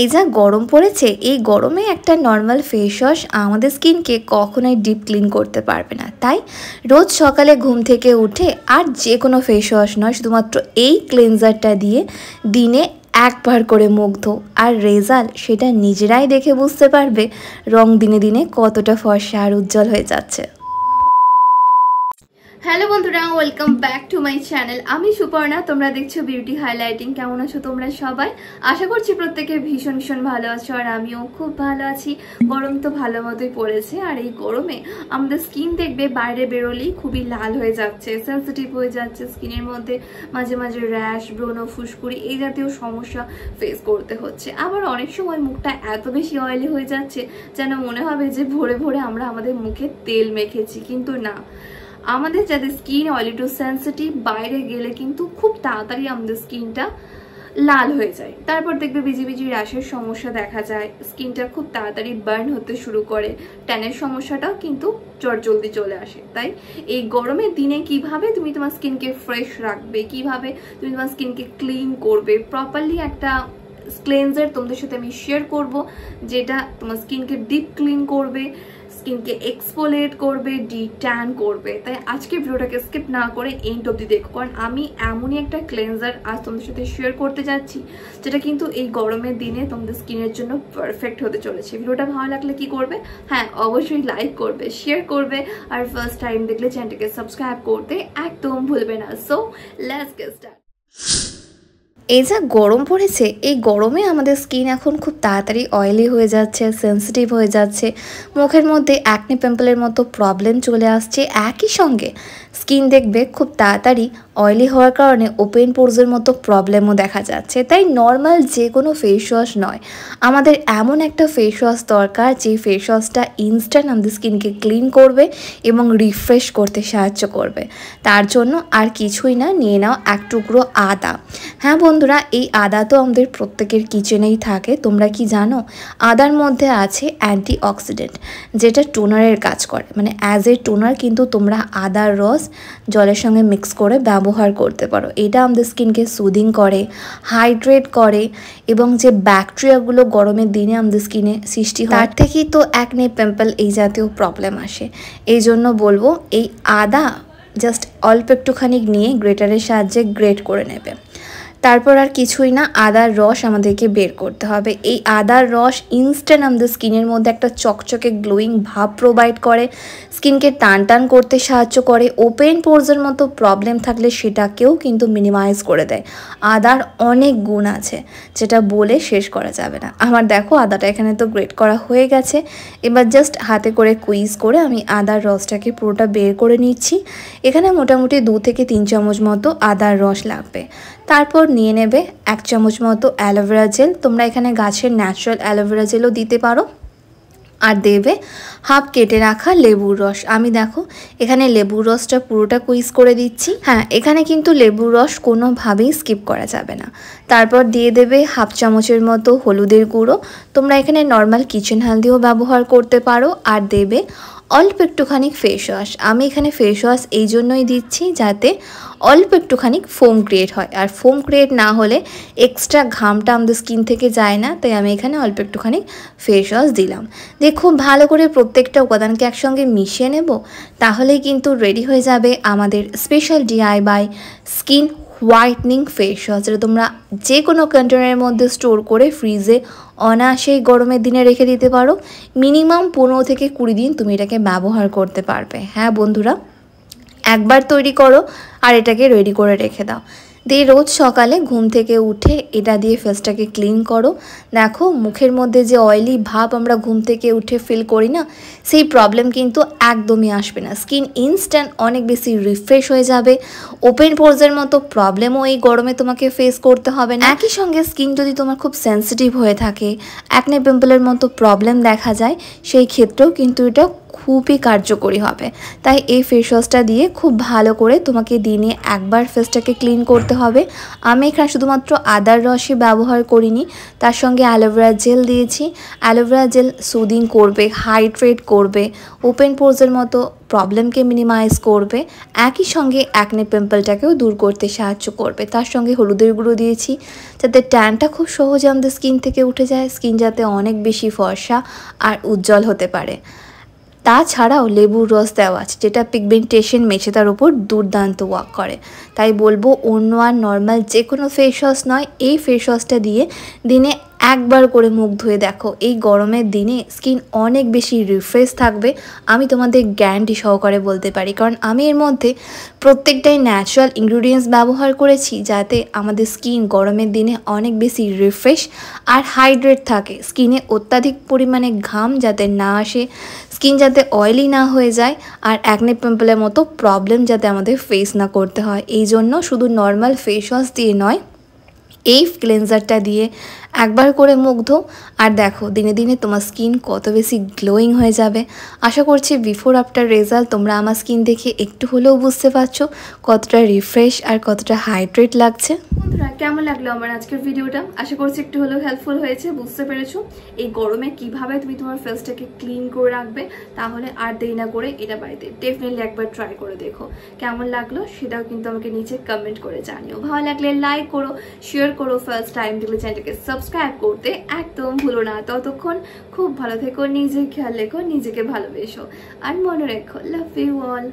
এই যা গরম পড়েছে এই গরমে একটা নর্মাল ফেস ওয়াশ আমাদের স্কিনকে কখনোই ডিপ ক্লিন করতে পারবে না তাই রোজ সকালে ঘুম থেকে উঠে আর যে কোনো ফেস ওয়াশ নয় শুধুমাত্র এই ক্লিনজারটা দিয়ে দিনে একবার করে মুগ্ধ আর রেজাল্ট সেটা নিজেরাই দেখে বুঝতে পারবে রং দিনে দিনে কতটা ফর্সা আর উজ্জ্বল হয়ে যাচ্ছে হ্যালো বন্ধুরা welcome back to my channel আমি সুপর্ণা তোমরা দেখছো বিউটি হাইলাইটিং কেমন আছো তোমরা সবাই আশা করছি প্রত্যেকে ভীষণ ভীষণ ভালো আছো আর আমিও খুব ভালো আছি গরম তো ভালো মতোই পড়েছে আর এই গরমে আমাদের স্কিন দেখবে বাইরে বেরোলেই খুবই লাল হয়ে যাচ্ছে সেন্সিটিভ হয়ে যাচ্ছে স্কিনের মধ্যে মাঝে মাঝে র্যাশ ব্রণ ফুসকুড়ি এই জাতীয় সমস্যা ফেস করতে হচ্ছে আবার অনেক সময় মুখটা এত বেশি অয়েলি হয়ে যাচ্ছে যেন মনে হবে যে ভোরে ভোরে আমরা আমাদের মুখে তেল মেখেছি কিন্তু না আমাদের যাদের স্কিন অয়েলি টু সেন্সিটিভ বাইরে গেলে কিন্তু খুব তাড়াতাড়ি আমাদের স্কিনটা লাল হয়ে যায় তারপর দেখবে বিজি বিজি র্যাশের সমস্যা দেখা যায় স্কিনটা খুব তাড়াতাড়ি বার্ন হতে শুরু করে ট্যানের সমস্যাটাও কিন্তু জলদি চলে আসে তাই এই গরমের দিনে কিভাবে তুমি তোমার স্কিনকে ফ্রেশ রাখবে কিভাবে তুমি তোমার স্কিনকে ক্লিন করবে প্রপারলি একটা ক্লেন্সার তোমাদের সাথে আমি শেয়ার করব যেটা তোমার স্কিনকে ডিপ ক্লিন করবে স্কিনকে এক্সপোলেট করবে ডি ট্যান করবে তাই আজকে ভিডিওটাকে স্কিপ না করে এন্ড অব্দি দেখো কারণ আমি এমনই একটা ক্লেন্সার আজ তোমাদের সাথে শেয়ার করতে যাচ্ছি যেটা কিন্তু এই গরমের দিনে তোমাদের স্কিনের জন্য পারফেক্ট হতে চলেছে ভিডিওটা ভালো লাগলে কি করবে হ্যাঁ অবশ্যই লাইক করবে শেয়ার করবে আর ফার্স্ট টাইম দেখলে চ্যানেলটাকে সাবস্ক্রাইব করতে একদম ভুলবে না সো লেস গেস্ট এই যা গরম পড়েছে এই গরমে আমাদের স্কিন এখন খুব তাড়াতাড়ি অয়েলি হয়ে যাচ্ছে সেন্সিটিভ হয়ে যাচ্ছে মুখের মধ্যে অ্যাকনি পিম্পলের মতো প্রবলেম চলে আসছে একই সঙ্গে স্কিন দেখবে খুব তাড়াতাড়ি অয়েলি হওয়ার কারণে ওপেন পোর্সের মতো প্রবলেমও দেখা যাচ্ছে তাই নর্মাল যে কোনো ফেস ওয়াশ নয় আমাদের এমন একটা ফেস ওয়াশ দরকার যে ফেস ওয়াশটা ইনস্ট্যান্ট আমাদের স্কিনকে ক্লিন করবে এবং রিফ্রেশ করতে সাহায্য করবে তার জন্য আর কিছুই না নিয়ে নাও এক টুকরো আদা হ্যাঁ বন্ধুরা এই আদা তো আমাদের প্রত্যেকের কিচেনেই থাকে তোমরা কি জানো আদার মধ্যে আছে অ্যান্টি অক্সিডেন্ট যেটা টোনারের কাজ করে মানে অ্যাজ এ টোনার কিন্তু তোমরা আদার রস জলের সঙ্গে মিক্স করে ব্যবহার করতে পারো এটা আমাদের স্কিনকে সুদিং করে হাইড্রেট করে এবং যে ব্যাকটেরিয়াগুলো গরমের দিনে আমাদের স্কিনে সৃষ্টি হয় তার থেকেই তো একনে পিম্পল এই জাতীয় প্রবলেম আসে এই জন্য বলবো এই আদা জাস্ট অল্প একটুখানি নিয়ে গ্রেটারের সাহায্যে গ্রেট করে নেবে তারপর আর কিছুই না আদার রস আমাদেরকে বের করতে হবে এই আদার রস ইনস্ট্যান্ট আমাদের স্কিনের মধ্যে একটা চকচকে গ্লোয়িং ভাব প্রোভাইড করে স্কিনকে টান টান করতে সাহায্য করে ওপেন পোর্সের মতো প্রবলেম থাকলে সেটাকেও কিন্তু মিনিমাইজ করে দেয় আদার অনেক গুণ আছে যেটা বলে শেষ করা যাবে না আমার দেখো আদাটা এখানে তো গ্রেট করা হয়ে গেছে এবার জাস্ট হাতে করে কুইজ করে আমি আদার রসটাকে পুরোটা বের করে নিচ্ছি এখানে মোটামুটি দু থেকে তিন চামচ মতো আদার রস লাগবে তারপর নিয়ে নেবে এক চামচ মতো অ্যালোভেরা জেল তোমরা এখানে গাছের ন্যাচারাল অ্যালোভেরা জেলও দিতে পারো আর দেবে হাফ কেটে রাখা লেবুর রস আমি দেখো এখানে লেবুর রসটা পুরোটা কুইজ করে দিচ্ছি হ্যাঁ এখানে কিন্তু লেবুর রস কোনোভাবেই স্কিপ করা যাবে না তারপর দিয়ে দেবে হাফ চামচের মতো হলুদের গুঁড়ো তোমরা এখানে নর্মাল কিচেন হালদিও ব্যবহার করতে পারো আর দেবে অল্প একটুখানি ফেস ওয়াশ আমি এখানে ফেস ওয়াশ এই জন্যই দিচ্ছি যাতে অল্প একটুখানি ফোম ক্রিয়েট হয় আর ফোম ক্রিয়েট না হলে এক্সট্রা ঘামটা আমাদের স্কিন থেকে যায় না তাই আমি এখানে অল্প একটুখানি ফেস ওয়াশ দিলাম দিয়ে খুব ভালো করে প্রত্যেকটা উপাদানকে একসঙ্গে মিশিয়ে নেব তাহলেই কিন্তু রেডি হয়ে যাবে আমাদের special D I by skin whitening face wash যেটা তোমরা যে কোনো কন্টেনারের মধ্যে স্টোর করে ফ্রিজে অনায়াসেই গরমের দিনে রেখে দিতে পারো মিনিমাম পনেরো থেকে কুড়ি দিন তুমি এটাকে ব্যবহার করতে পারবে হ্যাঁ বন্ধুরা একবার তৈরি করো আর এটাকে রেডি করে রেখে দাও দিয়ে রোজ সকালে ঘুম থেকে উঠে এটা দিয়ে ফেসটাকে ক্লিন করো দেখো মুখের মধ্যে যে অয়েলি ভাব আমরা ঘুম থেকে উঠে ফিল করি না সেই প্রবলেম কিন্তু একদমই আসবে না স্কিন ইনস্ট্যান্ট অনেক বেশি রিফ্রেশ হয়ে যাবে ওপেন পোর্সের মতো প্রবলেমও এই গরমে তোমাকে ফেস করতে হবে না একই সঙ্গে স্কিন যদি তোমার খুব সেন্সিটিভ হয়ে থাকে অ্যাকনে পিম্পলের মতো প্রবলেম দেখা যায় সেই ক্ষেত্রেও কিন্তু এটা খুবই কার্যকরী হবে তাই এই ফেস ওয়াশটা দিয়ে খুব ভালো করে তোমাকে দিনে একবার ফেসটাকে ক্লিন করতে হবে আমি এখানে শুধুমাত্র আদার রসই ব্যবহার করিনি তার সঙ্গে অ্যালোভেরা জেল দিয়েছি অ্যালোভেরা জেল সুদিং করবে হাইড্রেট করবে ওপেন পোর্সের মতো প্রবলেমকে মিনিমাইজ করবে একই সঙ্গে অ্যাকনে পিম্পলটাকেও দূর করতে সাহায্য করবে তার সঙ্গে হলুদের গুঁড়ো দিয়েছি যাতে ট্যানটা খুব সহজে আমাদের স্কিন থেকে উঠে যায় স্কিন যাতে অনেক বেশি ফর্সা আর উজ্জ্বল হতে পারে তাছাড়াও লেবুর রস দেওয়া আছে যেটা পিগমেন্টেশন তার ওপর দুর্দান্ত ওয়াক করে তাই বলবো অন্য আর নর্মাল যে কোনো ফেস ওয়াশ নয় এই ফেস ওয়াশটা দিয়ে দিনে একবার করে মুখ ধুয়ে দেখো এই গরমের দিনে স্কিন অনেক বেশি রিফ্রেশ থাকবে আমি তোমাদের গ্যারান্টি সহকারে বলতে পারি কারণ আমি এর মধ্যে প্রত্যেকটাই ন্যাচারাল ইনগ্রিডিয়েন্টস ব্যবহার করেছি যাতে আমাদের স্কিন গরমের দিনে অনেক বেশি রিফ্রেশ আর হাইড্রেট থাকে স্কিনে অত্যাধিক পরিমাণে ঘাম যাতে না আসে স্কিন যাতে অয়েলি না হয়ে যায় আর অ্যাকনে পিম্পলের মতো প্রবলেম যাতে আমাদের ফেস না করতে হয় এই জন্য শুধু নর্মাল ফেস ওয়াশ দিয়ে নয় এই ক্লেন্সারটা দিয়ে একবার করে মুগ্ধ আর দেখো দিনে দিনে তোমার স্কিন কত বেশি গ্লোয়িং হয়ে যাবে আশা করছি বিফোর আফটার রেজাল্ট তোমরা আমার স্কিন দেখে একটু হলেও বুঝতে পারছো কতটা রিফ্রেশ আর কতটা হাইড্রেট লাগছে বন্ধুরা কেমন লাগলো আমার আজকের ভিডিওটা আশা করছি একটু হলেও হেল্পফুল হয়েছে বুঝতে পেরেছো এই গরমে কিভাবে তুমি তোমার ফেসটাকে ক্লিন করে রাখবে তাহলে আর দেরি না করে এটা বাড়িতে ডেফিনেটলি একবার ট্রাই করে দেখো কেমন লাগলো সেটাও কিন্তু আমাকে নিচে কমেন্ট করে জানিও ভালো লাগলে লাইক করো শেয়ার করো ফার্স্ট টাইম দেখলে চ্যানেলটাকে সব সাবস্ক্রাইব করতে একদম ভুলো না ততক্ষণ খুব ভালো থেকো নিজের খেয়াল রেখো নিজেকে ভালোবেসো আর মনে রেখো লাভ ইউ অল